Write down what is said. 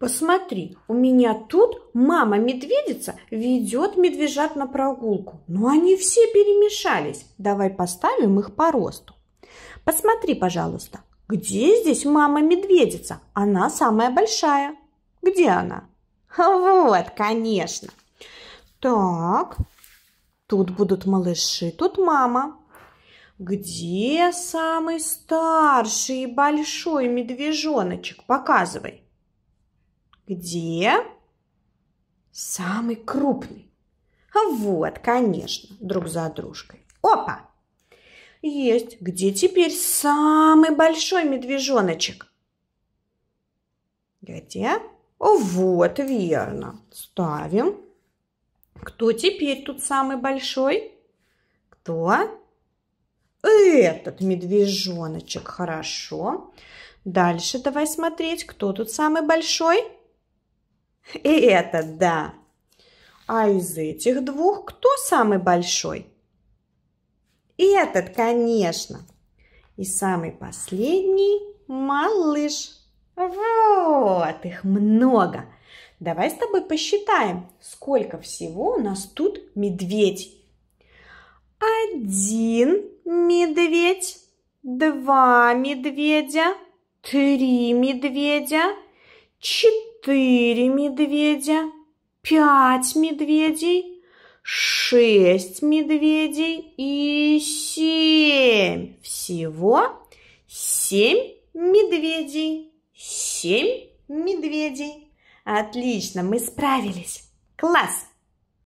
Посмотри, у меня тут мама-медведица ведет медвежат на прогулку. Но они все перемешались. Давай поставим их по росту. Посмотри, пожалуйста, где здесь мама-медведица? Она самая большая. Где она? Вот, конечно. Так, тут будут малыши, тут мама. Где самый старший и большой медвежоночек? Показывай. Где? Самый крупный. Вот, конечно, друг за дружкой. Опа! Есть. Где теперь самый большой медвежоночек? Где? О, вот, верно. Ставим. Кто теперь тут самый большой? Кто? Этот медвежоночек. Хорошо. Дальше давай смотреть, кто тут самый большой. И этот, да. А из этих двух кто самый большой? И этот, конечно. И самый последний – малыш. Вот, их много. Давай с тобой посчитаем, сколько всего у нас тут медведей. Один медведь, два медведя, три медведя, четыре четыре медведя, пять медведей, шесть медведей и семь. Всего семь медведей. Семь медведей. Отлично, мы справились. Класс!